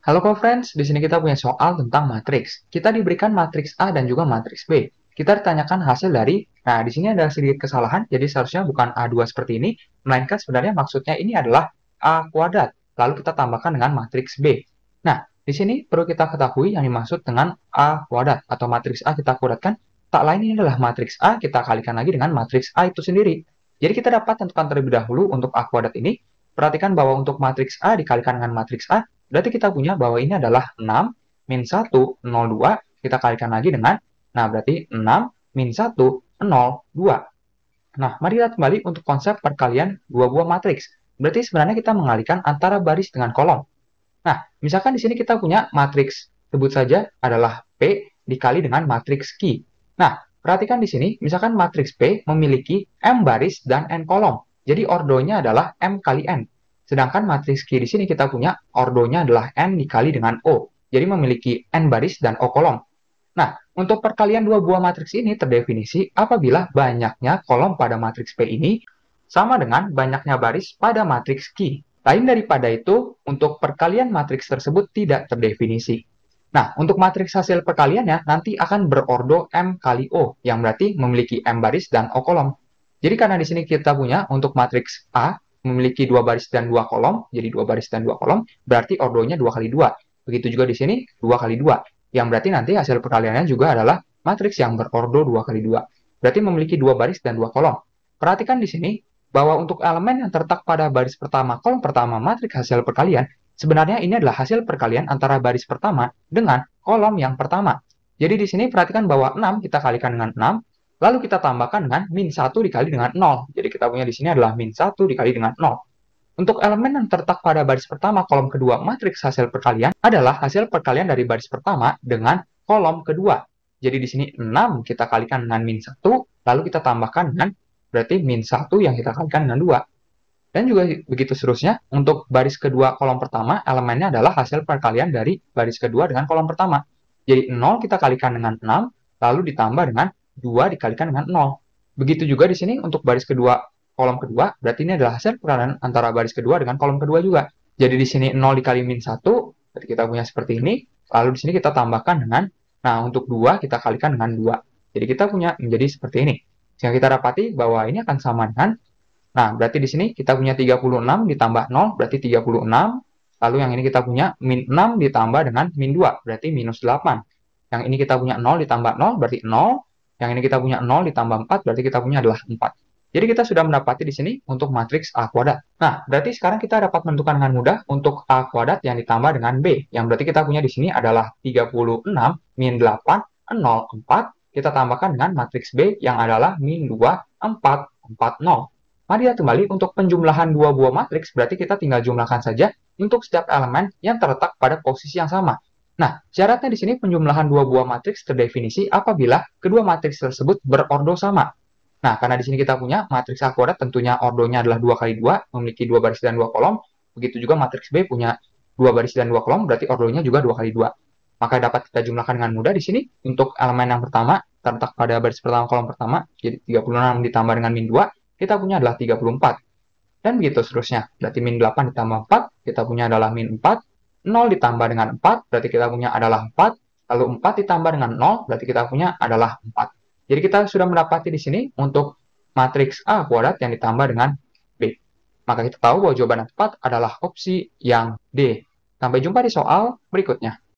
Halo co-friends, di sini kita punya soal tentang matriks. Kita diberikan matriks A dan juga matriks B. Kita ditanyakan hasil dari, nah di sini ada sedikit kesalahan, jadi seharusnya bukan A2 seperti ini, melainkan sebenarnya maksudnya ini adalah A kuadrat, lalu kita tambahkan dengan matriks B. Nah, di sini perlu kita ketahui yang dimaksud dengan A kuadrat, atau matriks A kita kuadratkan, tak lain ini adalah matriks A, kita kalikan lagi dengan matriks A itu sendiri. Jadi kita dapat tentukan terlebih dahulu untuk A kuadrat ini, perhatikan bahwa untuk matriks A dikalikan dengan matriks A, Berarti kita punya bahwa ini adalah 6 min 1, 0, 2. Kita kalikan lagi dengan, nah berarti 6 min 1, 0, 2. Nah, mari kita kembali untuk konsep perkalian dua buah matriks. Berarti sebenarnya kita mengalihkan antara baris dengan kolom. Nah, misalkan di sini kita punya matriks. Sebut saja adalah P dikali dengan matriks Q. Nah, perhatikan di sini, misalkan matriks P memiliki M baris dan N kolom. Jadi ordonya adalah M kali N. Sedangkan matriks Q di sini kita punya ordonya adalah N dikali dengan O. Jadi memiliki N baris dan O kolom. Nah, untuk perkalian dua buah matriks ini terdefinisi apabila banyaknya kolom pada matriks P ini sama dengan banyaknya baris pada matriks Q. Lain daripada itu, untuk perkalian matriks tersebut tidak terdefinisi. Nah, untuk matriks hasil perkaliannya nanti akan berordo M kali O, yang berarti memiliki M baris dan O kolom. Jadi karena di sini kita punya untuk matriks A memiliki dua baris dan dua kolom, jadi dua baris dan dua kolom, berarti ordonya dua kali dua. Begitu juga di sini dua kali dua, yang berarti nanti hasil perkaliannya juga adalah matriks yang berordo dua kali dua. Berarti memiliki dua baris dan dua kolom. Perhatikan di sini bahwa untuk elemen yang terletak pada baris pertama kolom pertama matriks hasil perkalian, sebenarnya ini adalah hasil perkalian antara baris pertama dengan kolom yang pertama. Jadi di sini perhatikan bahwa 6 kita kalikan dengan 6, Lalu kita tambahkan dengan min 1 dikali dengan 0. Jadi kita punya di sini adalah min 1 dikali dengan 0. Untuk elemen yang terletak pada baris pertama kolom kedua matriks hasil perkalian adalah hasil perkalian dari baris pertama dengan kolom kedua. Jadi di sini 6 kita kalikan dengan min 1, lalu kita tambahkan dengan berarti min 1 yang kita kalikan dengan 2. Dan juga begitu seterusnya, untuk baris kedua kolom pertama, elemennya adalah hasil perkalian dari baris kedua dengan kolom pertama. Jadi 0 kita kalikan dengan 6, lalu ditambah dengan 2 dikalikan dengan 0. Begitu juga di sini untuk baris kedua kolom kedua, berarti ini adalah hasil perkalian antara baris kedua dengan kolom kedua juga. Jadi di sini 0 dikali min 1, berarti kita punya seperti ini. Lalu di sini kita tambahkan dengan, nah untuk 2 kita kalikan dengan 2. Jadi kita punya menjadi seperti ini. Sehingga kita dapati bahwa ini akan sama dengan, nah berarti di sini kita punya 36 ditambah 0, berarti 36. Lalu yang ini kita punya min 6 ditambah dengan min 2, berarti minus 8. Yang ini kita punya 0 ditambah 0, berarti 0. Yang ini kita punya 0 ditambah 4, berarti kita punya adalah 4. Jadi kita sudah mendapati di sini untuk matriks A kuadrat. Nah, berarti sekarang kita dapat menentukan dengan mudah untuk A kuadrat yang ditambah dengan B. Yang berarti kita punya di sini adalah 36 min 8, 0, 4. Kita tambahkan dengan matriks B yang adalah min 2, 4, 4, 0. Mari kita kembali untuk penjumlahan dua buah matriks, berarti kita tinggal jumlahkan saja untuk setiap elemen yang terletak pada posisi yang sama. Nah, syaratnya di sini penjumlahan dua buah matriks terdefinisi apabila kedua matriks tersebut berordo sama. Nah, karena di sini kita punya matriks A kuadrat tentunya ordonya adalah dua kali dua memiliki dua baris dan dua kolom. Begitu juga matriks B punya dua baris dan dua kolom, berarti ordonya juga dua kali dua Maka dapat kita jumlahkan dengan mudah di sini untuk elemen yang pertama terletak pada baris pertama kolom pertama, jadi 36 ditambah dengan min 2, kita punya adalah 34. Dan begitu seterusnya. Berarti min 8 ditambah 4, kita punya adalah min 4. 0 ditambah dengan 4, berarti kita punya adalah 4. Lalu 4 ditambah dengan 0, berarti kita punya adalah 4. Jadi kita sudah mendapati di sini untuk matriks A kuadrat yang ditambah dengan B. Maka kita tahu bahwa jawaban yang tepat adalah opsi yang D. Sampai jumpa di soal berikutnya.